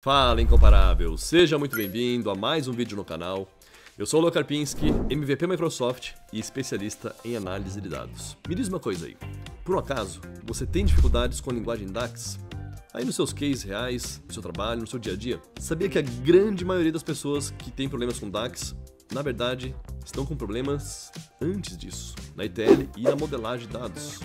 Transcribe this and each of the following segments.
Fala incomparável, seja muito bem-vindo a mais um vídeo no canal. Eu sou o Leo Karpinski, MVP Microsoft e especialista em análise de dados. Me diz uma coisa aí, por um acaso você tem dificuldades com a linguagem DAX? Aí nos seus cases reais, no seu trabalho, no seu dia a dia, sabia que a grande maioria das pessoas que tem problemas com DAX na verdade, estão com problemas antes disso, na ITL e na modelagem de dados.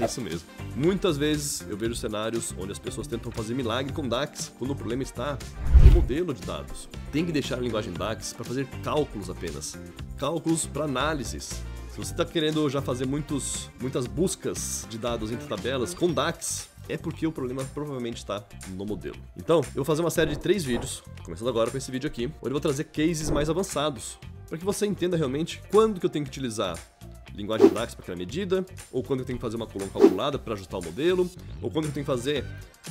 É isso mesmo. Muitas vezes eu vejo cenários onde as pessoas tentam fazer milagre com DAX quando o problema está no modelo de dados. Tem que deixar a linguagem DAX para fazer cálculos apenas, cálculos para análises. Se você está querendo já fazer muitos, muitas buscas de dados entre tabelas com DAX, é porque o problema provavelmente está no modelo. Então, eu vou fazer uma série de três vídeos, começando agora com esse vídeo aqui, onde eu vou trazer cases mais avançados, para que você entenda realmente quando que eu tenho que utilizar linguagem DAX para aquela medida, ou quando eu tenho que fazer uma coluna calculada para ajustar o modelo, ou quando eu tenho que fazer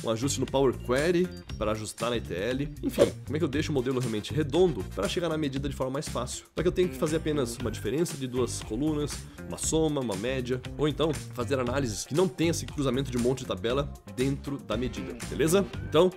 um ajuste no Power Query para ajustar na ETL. Enfim, como é que eu deixo o modelo realmente redondo para chegar na medida de forma mais fácil? Para que eu tenho que fazer apenas uma diferença de duas colunas, uma soma, uma média, ou então fazer análises que não tenha esse cruzamento de um monte de tabela dentro da medida, beleza? Então,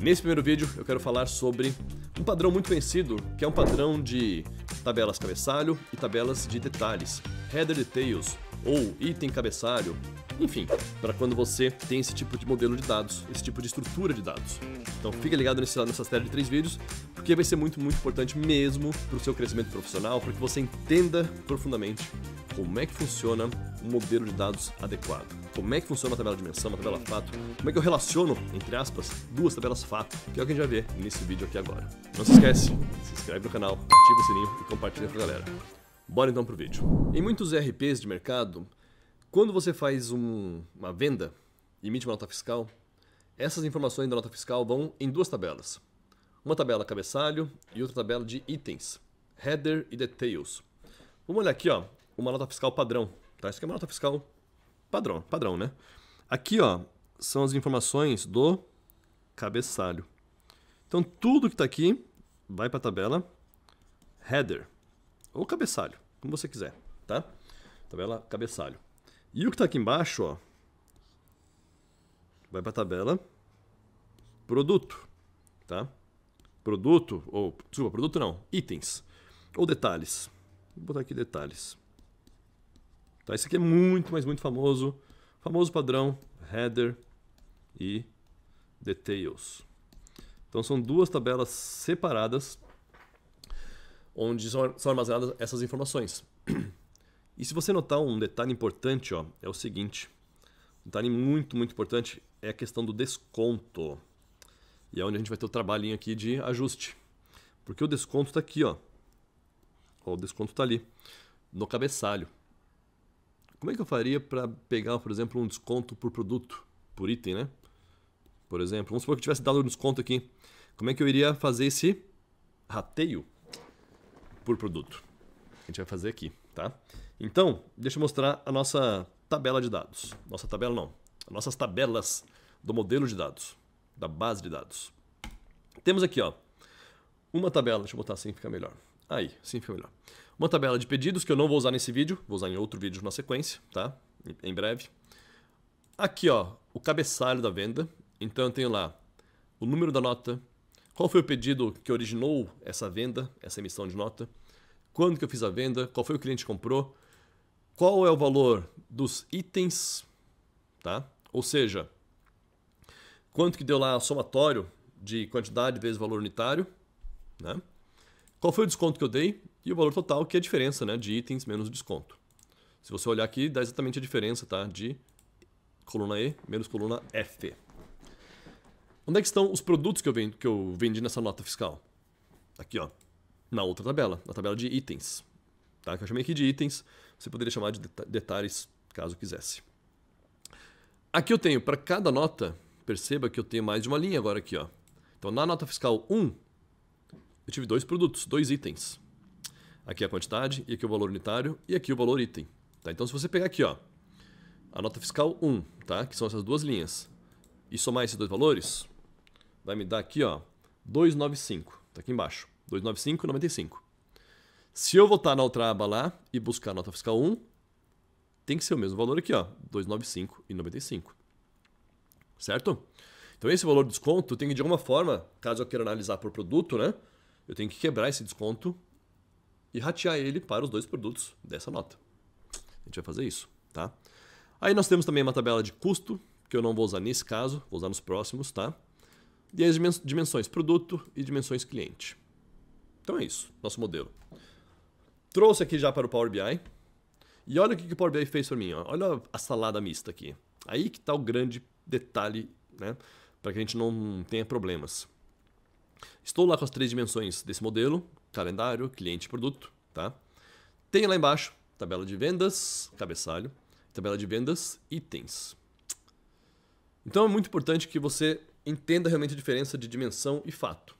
nesse primeiro vídeo eu quero falar sobre um padrão muito conhecido, que é um padrão de tabelas cabeçalho e tabelas de detalhes, header details, ou item cabeçalho, enfim, para quando você tem esse tipo de modelo de dados, esse tipo de estrutura de dados. Então fica ligado nesse, nessa série de três vídeos, porque vai ser muito, muito importante mesmo para o seu crescimento profissional, para que você entenda profundamente como é que funciona um modelo de dados adequado. Como é que funciona uma tabela de dimensão, uma tabela fato, como é que eu relaciono, entre aspas, duas tabelas fato, que é o que a gente vai ver nesse vídeo aqui agora. Não se esquece, se inscreve no canal, ativa o sininho e compartilha com a galera. Bora então pro vídeo. Em muitos RPs de mercado, quando você faz um, uma venda, emite uma nota fiscal, essas informações da nota fiscal vão em duas tabelas. Uma tabela cabeçalho e outra tabela de itens, header e details. Vamos olhar aqui, ó, uma nota fiscal padrão. Tá? Isso aqui é uma nota fiscal padrão, padrão, né? Aqui, ó, são as informações do cabeçalho. Então tudo que está aqui vai para a tabela header. Ou cabeçalho, como você quiser, tá? Tabela cabeçalho. E o que está aqui embaixo, ó, vai para a tabela produto, tá? Produto, ou, desculpa, produto não, itens, ou detalhes. Vou botar aqui detalhes. Tá, esse aqui é muito, mas muito famoso. Famoso padrão, header e details. Então são duas tabelas separadas onde são armazenadas essas informações. E se você notar um detalhe importante, ó, é o seguinte: um detalhe muito, muito importante é a questão do desconto. E é onde a gente vai ter o trabalhinho aqui de ajuste. Porque o desconto está aqui, ó. ó. O desconto está ali, no cabeçalho. Como é que eu faria para pegar, por exemplo, um desconto por produto, por item, né? Por exemplo, vamos supor que eu tivesse dado um desconto aqui. Como é que eu iria fazer esse rateio? por produto. A gente vai fazer aqui, tá? Então, deixa eu mostrar a nossa tabela de dados. Nossa tabela não, as nossas tabelas do modelo de dados, da base de dados. Temos aqui, ó, uma tabela, deixa eu botar assim, fica melhor. Aí, sim fica melhor. Uma tabela de pedidos que eu não vou usar nesse vídeo, vou usar em outro vídeo na sequência, tá? Em breve. Aqui, ó, o cabeçalho da venda. Então eu tenho lá o número da nota, qual foi o pedido que originou essa venda, essa emissão de nota? Quando que eu fiz a venda? Qual foi o cliente que comprou? Qual é o valor dos itens? Tá? Ou seja, quanto que deu lá o somatório de quantidade vezes valor unitário? Né? Qual foi o desconto que eu dei? E o valor total, que é a diferença né, de itens menos desconto. Se você olhar aqui, dá exatamente a diferença tá, de coluna E menos coluna F. Onde é que estão os produtos que eu, vendo, que eu vendi nessa nota fiscal? Aqui, ó. Na outra tabela, na tabela de itens. Tá? Que eu chamei aqui de itens. Você poderia chamar de detalhes, caso quisesse. Aqui eu tenho, para cada nota, perceba que eu tenho mais de uma linha agora aqui. Ó. Então, na nota fiscal 1, eu tive dois produtos, dois itens. Aqui a quantidade, e aqui o valor unitário, e aqui o valor item. Tá? Então, se você pegar aqui, ó, a nota fiscal 1, tá? que são essas duas linhas, e somar esses dois valores, vai me dar aqui, ó, 295. Tá aqui embaixo. 295,95. Se eu voltar na outra aba lá e buscar a nota fiscal 1, tem que ser o mesmo valor aqui, ó, 295 e Certo? Então esse valor de desconto eu tenho que, de alguma forma, caso eu queira analisar por produto, né? Eu tenho que quebrar esse desconto e ratear ele para os dois produtos dessa nota. A gente vai fazer isso, tá? Aí nós temos também uma tabela de custo, que eu não vou usar nesse caso, vou usar nos próximos, tá? E as dimensões produto e dimensões cliente. Então é isso, nosso modelo. Trouxe aqui já para o Power BI. E olha o que, o Power BI fez para mim. Ó. Olha a salada mista aqui. Aí que está o grande detalhe, né? Para que a gente não tenha problemas. Estou lá com as três dimensões desse modelo: calendário, cliente e produto. Tá? Tem lá embaixo tabela de vendas, cabeçalho, tabela de vendas, itens. Então é muito importante que você entenda realmente a diferença de dimensão e fato.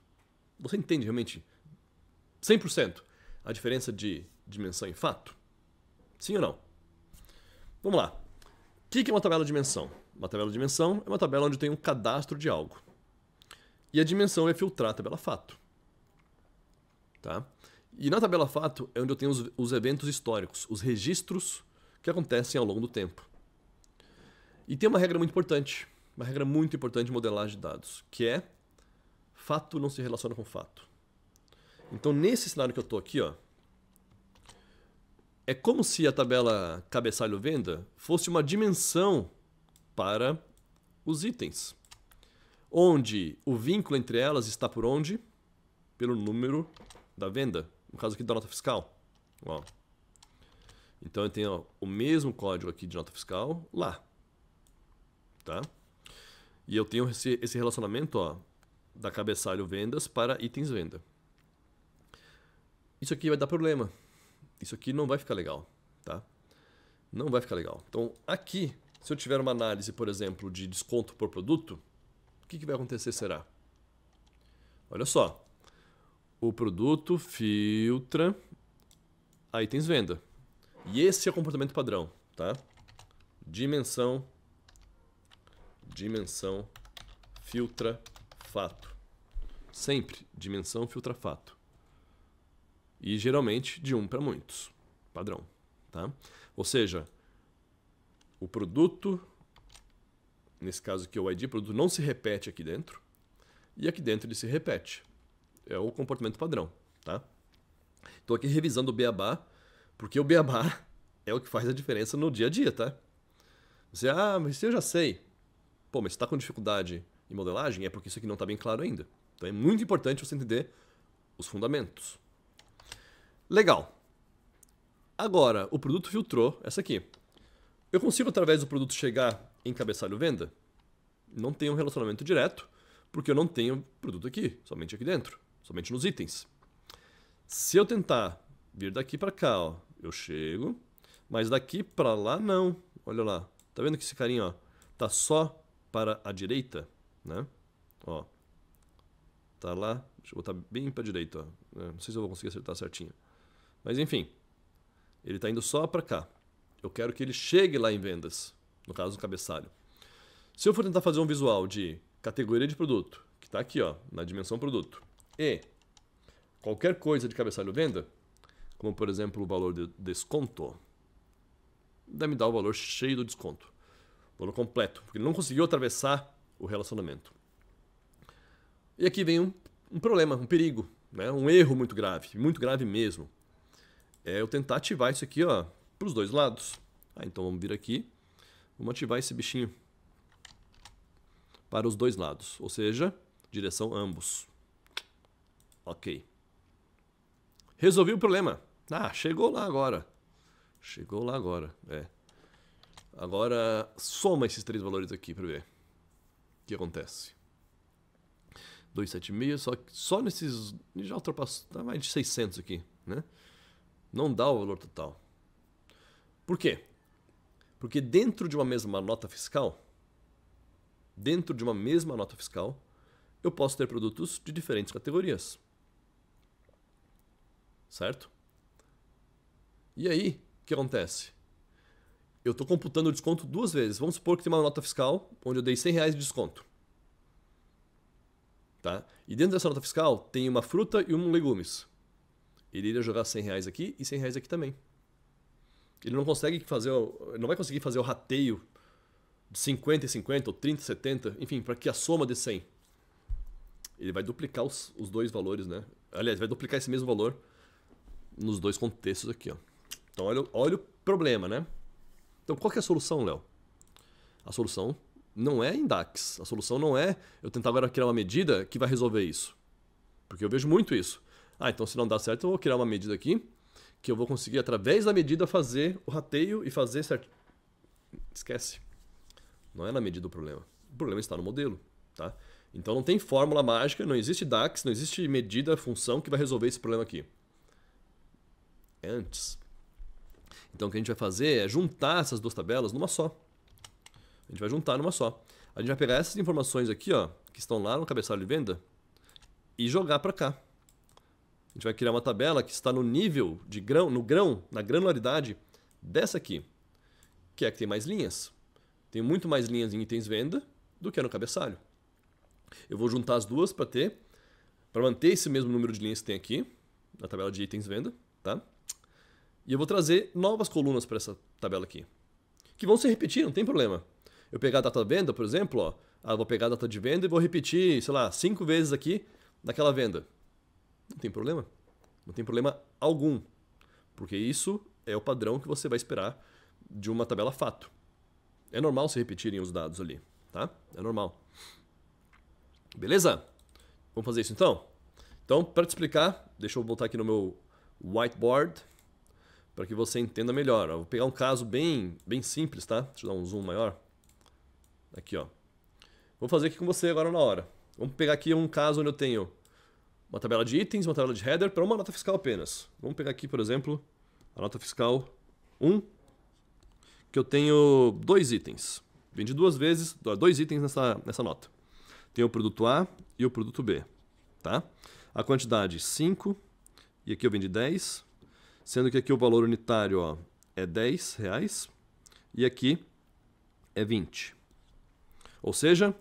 Você entende realmente 100% a diferença de dimensão e fato? Sim ou não? Vamos lá. O que é uma tabela de dimensão? Uma tabela de dimensão é uma tabela onde tem um cadastro de algo. E a dimensão é filtrar a tabela fato. Tá? E na tabela fato é onde eu tenho os, os eventos históricos, os registros que acontecem ao longo do tempo. E tem uma regra muito importante uma regra muito importante de modelagem de dados, que é fato não se relaciona com fato. Então, nesse cenário que eu estou aqui, ó, é como se a tabela cabeçalho-venda fosse uma dimensão para os itens, onde o vínculo entre elas está por onde? Pelo número da venda, no caso aqui da nota fiscal. Então, eu tenho ó, o mesmo código aqui de nota fiscal lá. Tá? E eu tenho esse, esse relacionamento ó, da cabeçalho vendas para itens venda. Isso aqui vai dar problema. Isso aqui não vai ficar legal, tá? Não vai ficar legal. Então, aqui, se eu tiver uma análise, por exemplo, de desconto por produto, o que, que vai acontecer será? Olha só. O produto filtra a itens venda. E esse é o comportamento padrão, tá? Dimensão dimensão, filtra, fato. Sempre dimensão, filtra, fato. E geralmente de um para muitos, padrão. Tá? Ou seja, o produto, nesse caso aqui o ID produto, não se repete aqui dentro, e aqui dentro ele se repete. É o comportamento padrão. Tá? Estou aqui revisando o beabá, porque o beabá é o que faz a diferença no dia a dia, tá? Você, ah, mas eu já sei. Pô, mas você está com dificuldade em modelagem, é porque isso aqui não está bem claro ainda. Então é muito importante você entender os fundamentos. Legal. Agora, o produto filtrou essa aqui. Eu consigo, através do produto, chegar em cabeçalho venda? Não tem um relacionamento direto, porque eu não tenho produto aqui, somente aqui dentro, somente nos itens. Se eu tentar vir daqui para cá, ó, eu chego, mas daqui para lá não. Olha lá, tá vendo que esse carinha ó, tá só para a direita, né? Ó, tá lá, deixa eu botar bem para a direita, ó. Né? não sei se eu vou conseguir acertar certinho. Mas enfim, ele está indo só para cá. Eu quero que ele chegue lá em vendas, no caso o cabeçalho. Se eu for tentar fazer um visual de categoria de produto, que está aqui ó, na dimensão produto, e qualquer coisa de cabeçalho venda, como por exemplo o valor de desconto, deve me dar o valor cheio do desconto. Plano completo, porque ele não conseguiu atravessar o relacionamento. E aqui vem um, um problema, um perigo, né? um erro muito grave, muito grave mesmo. É eu tentar ativar isso aqui para os dois lados. Ah, então vamos vir aqui, vamos ativar esse bichinho para os dois lados, ou seja, direção ambos. Ok. Resolvi o problema. Ah, chegou lá agora. Chegou lá agora, é. Agora soma esses três valores aqui para ver o que acontece. 276, só, só nesses. Já ultrapassou. Tá mais de 600 aqui, né? Não dá o valor total. Por quê? Porque dentro de uma mesma nota fiscal, dentro de uma mesma nota fiscal, eu posso ter produtos de diferentes categorias. Certo? E aí, o que acontece? eu estou computando o desconto duas vezes. Vamos supor que tem uma nota fiscal onde eu dei 100 reais de desconto. Tá? E dentro dessa nota fiscal tem uma fruta e um legumes. Ele iria jogar 100 reais aqui e 100 reais aqui também. Ele não consegue fazer, não vai conseguir fazer o rateio de 50 e 50 ou 30 e 70, enfim, para que a soma de 100. Ele vai duplicar os, os dois valores, né? Aliás, vai duplicar esse mesmo valor nos dois contextos aqui, ó. Então olha, olha o problema, né? Então qual é a solução, Léo? A solução não é DAX. A solução não é eu tentar agora criar uma medida que vai resolver isso. Porque eu vejo muito isso. Ah, então se não dá certo, eu vou criar uma medida aqui que eu vou conseguir, através da medida, fazer o rateio e fazer certo. Esquece. Não é na medida o problema. O problema está no modelo. Tá? Então não tem fórmula mágica, não existe DAX, não existe medida, função que vai resolver esse problema aqui. É antes. Então o que a gente vai fazer é juntar essas duas tabelas numa só. A gente vai juntar numa só. A gente vai pegar essas informações aqui, ó, que estão lá no cabeçalho de venda, e jogar para cá. A gente vai criar uma tabela que está no nível de grão, no grão, na granularidade dessa aqui, que é a que tem mais linhas. Tem muito mais linhas em itens venda do que é no cabeçalho. Eu vou juntar as duas para ter, para manter esse mesmo número de linhas que tem aqui na tabela de itens venda, tá? E eu vou trazer novas colunas para essa tabela aqui, que vão se repetir, não tem problema. Eu pegar a data de venda, por exemplo, ó, ah, vou pegar a data de venda e vou repetir, sei lá, cinco vezes aqui naquela venda. Não tem problema. Não tem problema algum. Porque isso é o padrão que você vai esperar de uma tabela fato. É normal se repetirem os dados ali, tá? É normal. Beleza? Vamos fazer isso então? Então, para te explicar, deixa eu voltar aqui no meu whiteboard para que você entenda melhor. Eu vou pegar um caso bem, bem simples, tá? Deixa eu dar um zoom maior. Aqui, ó. Vou fazer aqui com você agora na hora. Vamos pegar aqui um caso onde eu tenho uma tabela de itens, uma tabela de header para uma nota fiscal apenas. Vamos pegar aqui, por exemplo, a nota fiscal 1, que eu tenho dois itens. Vendi duas vezes, dois itens nessa, nessa nota. Tenho o produto A e o produto B, tá? A quantidade 5, e aqui eu vendi 10, sendo que aqui o valor unitário ó, é 10 reais e aqui é 20. Ou seja,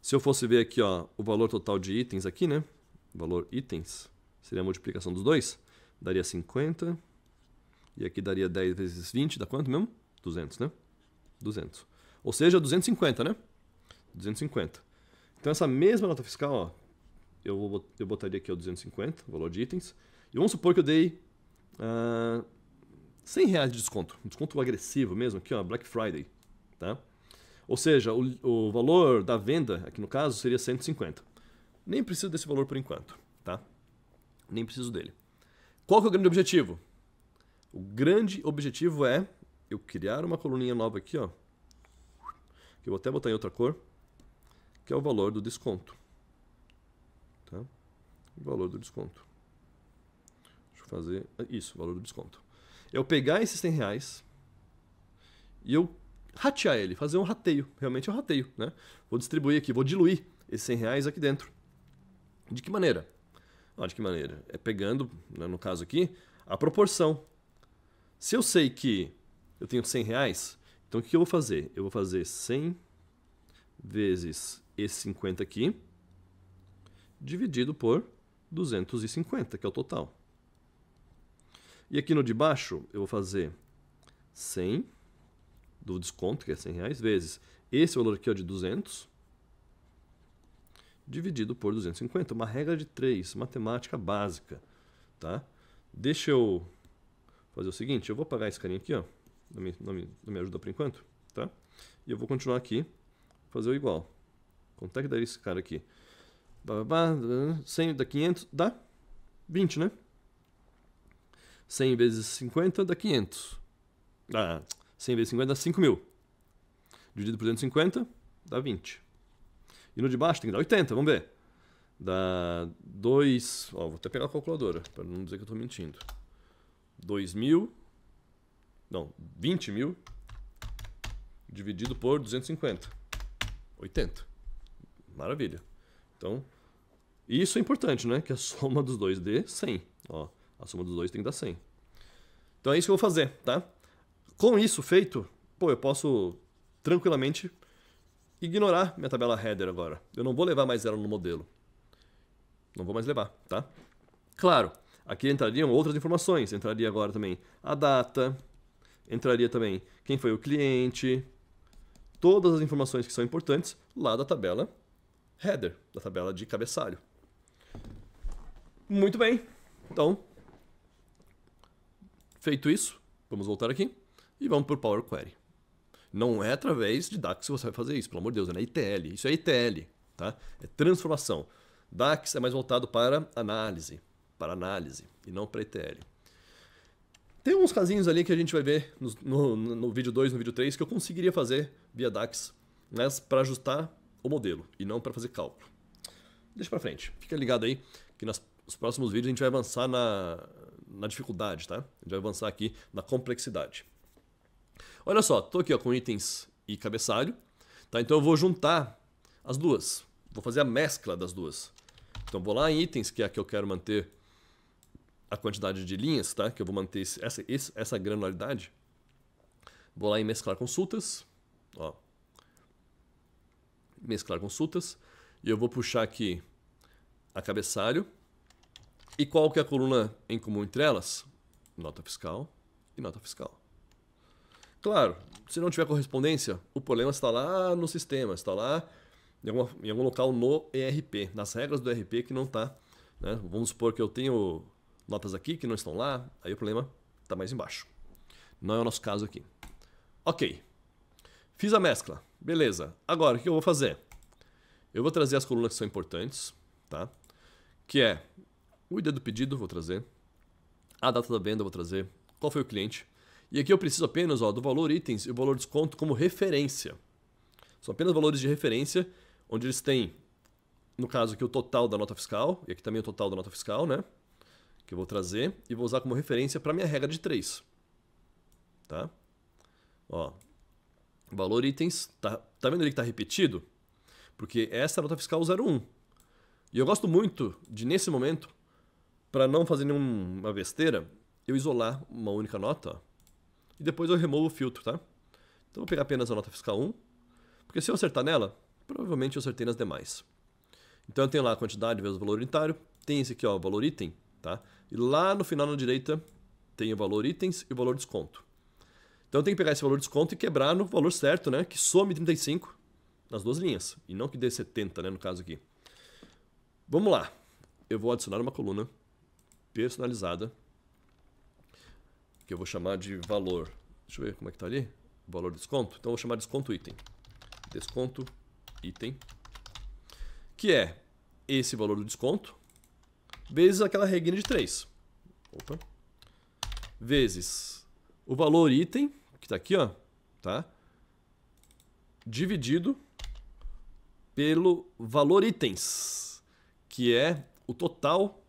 se eu fosse ver aqui ó, o valor total de itens aqui, né? Valor itens seria a multiplicação dos dois. Daria 50. E aqui daria 10 vezes 20, dá quanto mesmo? 200, né? 200. Ou seja, 250, né? 250. Então essa mesma nota fiscal, ó, eu, vou, eu botaria aqui o 250, o valor de itens. E vamos supor que eu dei Uh, ah, 100 reais de desconto. Um desconto agressivo mesmo, aqui, ó, Black Friday. Tá? Ou seja, o, o valor da venda, aqui no caso, seria 150. Nem preciso desse valor por enquanto. Tá? Nem preciso dele. Qual que é o grande objetivo? O grande objetivo é eu criar uma coluninha nova aqui, ó. Que eu vou até botar em outra cor. Que é o valor do desconto. Tá? O valor do desconto fazer é isso, valor do desconto. Eu pegar esses 100 reais e eu ratear ele, fazer um rateio. Realmente é um rateio, né? Vou distribuir aqui, vou diluir esses 100 reais aqui dentro. De que maneira? Ah, de que maneira? É pegando, né, no caso aqui, a proporção. Se eu sei que eu tenho 100 reais, então o que eu vou fazer? Eu vou fazer 100 vezes esse 50 aqui, dividido por 250, que é o total. E aqui no de baixo, eu vou fazer 100 do desconto, que é 100 reais, vezes esse valor aqui ó, de 200, dividido por 250. Uma regra de 3, matemática básica. Tá? Deixa eu fazer o seguinte, eu vou apagar esse carinha aqui, ó. Não me, não me, não me ajuda por enquanto, tá? E eu vou continuar aqui, fazer o igual. Quanto é que daria esse cara aqui? 100 dá 500, dá 20, né? 100 vezes 50 dá 500. Ah, 100 vezes 50 dá 5 mil. Dividido por 250 dá 20. E no de baixo tem que dar 80, vamos ver. Dá 2. Ó, vou até pegar a calculadora para não dizer que eu estou mentindo. 2 mil. Não, 20 mil dividido por 250. 80. Maravilha. Então, isso é importante, né? Que a soma dos dois dê 100. Ó. A soma dos dois tem que dar 100. Então é isso que eu vou fazer, tá? Com isso feito, pô, eu posso tranquilamente ignorar minha tabela header agora. Eu não vou levar mais ela no modelo. Não vou mais levar, tá? Claro, aqui entrariam outras informações. Entraria agora também a data, entraria também quem foi o cliente, todas as informações que são importantes lá da tabela header, da tabela de cabeçalho. Muito bem. Então, Feito isso, vamos voltar aqui e vamos para o Power Query. Não é através de DAX que você vai fazer isso, pelo amor de Deus, é na ITL. Isso é ITL, tá? É transformação. DAX é mais voltado para análise, para análise e não para ITL. Tem uns casinhos ali que a gente vai ver no, no, no vídeo 2, no vídeo 3, que eu conseguiria fazer via DAX, mas para ajustar o modelo e não para fazer cálculo. Deixa para frente. Fica ligado aí que nos próximos vídeos a gente vai avançar na na dificuldade, tá? A gente vai avançar aqui na complexidade. Olha só, estou aqui ó, com itens e cabeçalho. Tá? Então eu vou juntar as duas. Vou fazer a mescla das duas. Então vou lá em itens, que é a que eu quero manter a quantidade de linhas, tá? Que eu vou manter esse, essa, esse, essa granularidade. Vou lá em mesclar consultas. Ó. Mesclar consultas. E eu vou puxar aqui a cabeçalho. E qual que é a coluna em comum entre elas? Nota fiscal e nota fiscal. Claro, se não tiver correspondência, o problema está lá no sistema, está lá em, alguma, em algum local no ERP, nas regras do ERP que não está. Né? Vamos supor que eu tenho notas aqui que não estão lá, aí o problema está mais embaixo. Não é o nosso caso aqui. Ok, fiz a mescla, beleza. Agora, o que eu vou fazer? Eu vou trazer as colunas que são importantes, tá? que é o ID do pedido, vou trazer, a data da venda, vou trazer, qual foi o cliente. E aqui eu preciso apenas ó, do valor itens e o valor desconto como referência. São apenas valores de referência, onde eles têm, no caso aqui, o total da nota fiscal, e aqui também o total da nota fiscal, né? Que eu vou trazer e vou usar como referência para minha regra de 3. Tá? Ó, valor itens, tá, tá vendo ali que está repetido? Porque essa é a nota fiscal 01. E eu gosto muito de, nesse momento, para não fazer nenhuma besteira, eu isolar uma única nota e depois eu removo o filtro, tá? Então eu vou pegar apenas a nota fiscal 1, porque se eu acertar nela, provavelmente eu acertei nas demais. Então eu tenho lá a quantidade vezes o valor unitário, tem esse aqui, ó, o valor item, tá? E lá no final na direita tem o valor itens e o valor desconto. Então eu tenho que pegar esse valor desconto e quebrar no valor certo, né? Que some 35 nas duas linhas, e não que dê 70, né, no caso aqui. Vamos lá. Eu vou adicionar uma coluna personalizada, que eu vou chamar de valor. Deixa eu ver como é que está ali. Valor desconto. Então eu vou chamar de desconto item. Desconto item. Que é esse valor do desconto vezes aquela regrinha de 3. Opa. Vezes o valor item, que está aqui, ó, tá? Dividido pelo valor itens, que é o total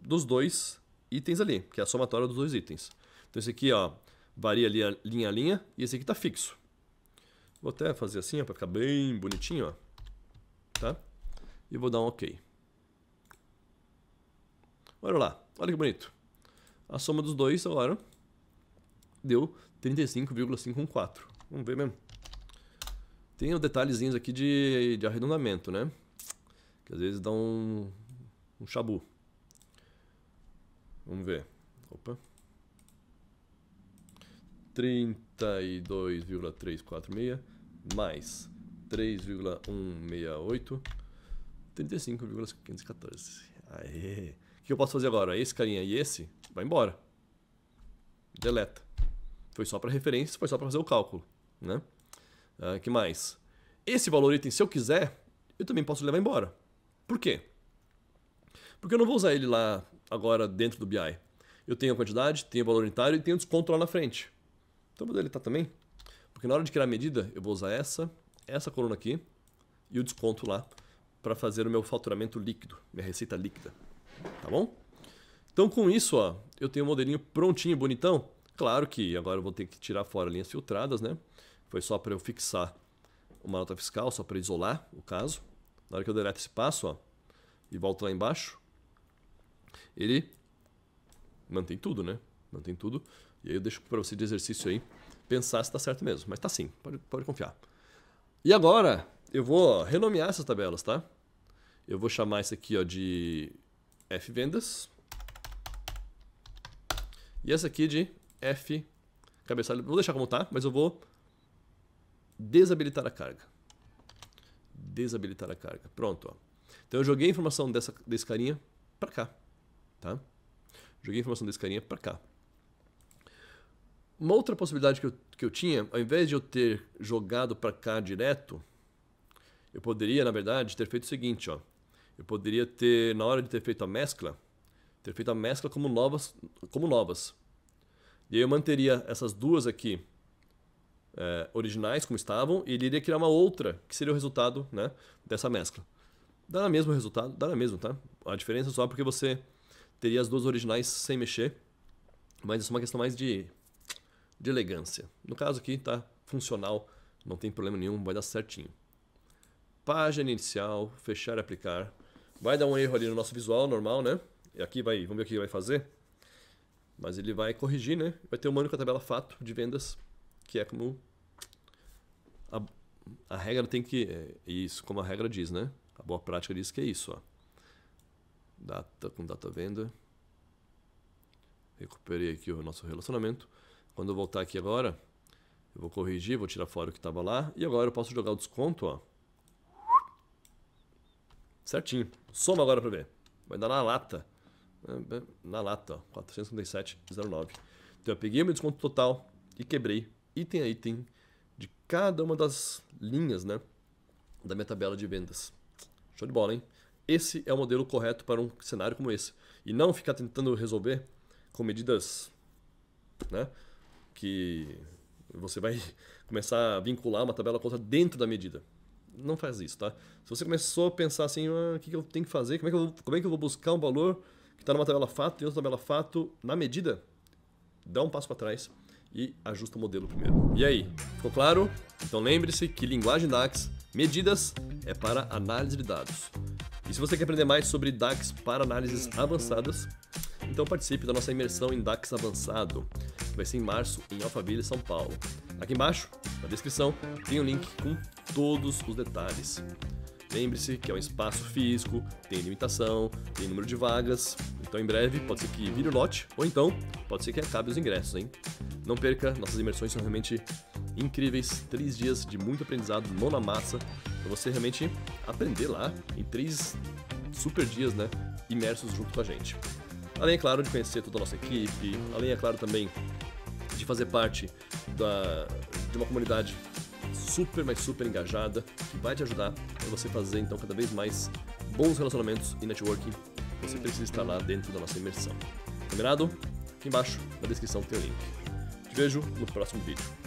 dos dois itens ali, que é a somatória dos dois itens. Então esse aqui ó, varia ali linha a linha e esse aqui está fixo. Vou até fazer assim para ficar bem bonitinho. Ó, tá? E vou dar um OK. Olha lá, olha que bonito. A soma dos dois agora deu 35,514. Vamos ver mesmo. Tem os detalhezinhos aqui de, de arredondamento, né? Que às vezes dá um, um chabu. Vamos ver. Opa. 32,346 mais 3,168 35,514. Aê. O que eu posso fazer agora? Esse carinha e esse vai embora. Deleta. Foi só para referência, foi só para fazer o cálculo, né? Ah, que mais? Esse valor item, se eu quiser, eu também posso levar embora. Por quê? Porque eu não vou usar ele lá agora dentro do BI. Eu tenho a quantidade, tenho o valor unitário e tenho o desconto lá na frente. Então eu vou deletar também, porque na hora de criar a medida, eu vou usar essa, essa coluna aqui e o desconto lá para fazer o meu faturamento líquido, minha receita líquida. Tá bom? Então com isso, ó, eu tenho o um modelinho prontinho, bonitão. Claro que agora eu vou ter que tirar fora linhas filtradas, né? Foi só para eu fixar uma nota fiscal, só para isolar o caso. Na hora que eu deleto esse passo ó, e volto lá embaixo, ele mantém tudo, né? Mantém tudo. E aí eu deixo para você de exercício aí pensar se está certo mesmo. Mas está sim, pode, pode confiar. E agora eu vou renomear essas tabelas, tá? Eu vou chamar isso aqui ó, de F vendas. E essa aqui é de F cabeçalho. Vou deixar como tá, mas eu vou desabilitar a carga. Desabilitar a carga. Pronto, ó. Então eu joguei a informação dessa, desse carinha para cá. Tá? Joguei a informação desse carinha para cá. Uma outra possibilidade que eu, que eu tinha, ao invés de eu ter jogado para cá direto, eu poderia, na verdade, ter feito o seguinte, ó. Eu poderia ter, na hora de ter feito a mescla, ter feito a mescla como novas, como novas. E aí eu manteria essas duas aqui eh, originais como estavam e ele iria criar uma outra que seria o resultado, né, dessa mescla. Dá mesmo mesma resultado, dará mesmo, tá? A diferença é só porque você teria as duas originais sem mexer, mas isso é uma questão mais de, de elegância. No caso aqui tá funcional, não tem problema nenhum, vai dar certinho. Página inicial, fechar e aplicar. Vai dar um erro ali no nosso visual normal, né? E aqui vai, vamos ver o que ele vai fazer. Mas ele vai corrigir, né? Vai ter o mano da tabela fato de vendas, que é como a, a regra tem que. É isso, como a regra diz, né? A boa prática diz que é isso, ó data com data venda. Recuperei aqui o nosso relacionamento. Quando eu voltar aqui agora, eu vou corrigir, vou tirar fora o que estava lá. E agora eu posso jogar o desconto, ó. Certinho. Soma agora para ver. Vai dar na lata. Na lata, ó. 457,09. Então eu peguei o meu desconto total e quebrei item a item de cada uma das linhas, né? Da minha tabela de vendas. Show de bola, hein? Esse é o modelo correto para um cenário como esse. E não ficar tentando resolver com medidas né, que você vai começar a vincular uma tabela com outra dentro da medida. Não faz isso, tá? Se você começou a pensar assim, ah, o que, eu tenho que fazer? Como é que vou, como é que eu vou buscar um valor que está numa tabela fato e outra tabela fato na medida? Dá um passo para trás e ajusta o modelo primeiro. E aí, ficou claro? Então lembre-se que linguagem DAX, medidas, é para análise de dados. E se você quer aprender mais sobre DAX para análises avançadas, então participe da nossa imersão em DAX avançado, que vai ser em março em Alphaville, São Paulo. Aqui embaixo, na descrição, tem o um link com todos os detalhes. Lembre-se que é um espaço físico, tem limitação, tem número de vagas, então em breve pode ser que vire o lote, ou então pode ser que acabe os ingressos, hein? Não perca, nossas imersões são realmente incríveis, três dias de muito aprendizado, mão na massa, para você realmente aprender lá em três super dias, né, imersos junto com a gente. Além, é claro, de conhecer toda a nossa equipe, além, é claro, também de fazer parte da, de uma comunidade super, mas super engajada, que vai te ajudar para você fazer, então, cada vez mais bons relacionamentos e networking. Você hum. precisa estar lá dentro da nossa imersão. Combinado? Aqui embaixo, na descrição, tem o link. Te vejo no próximo vídeo.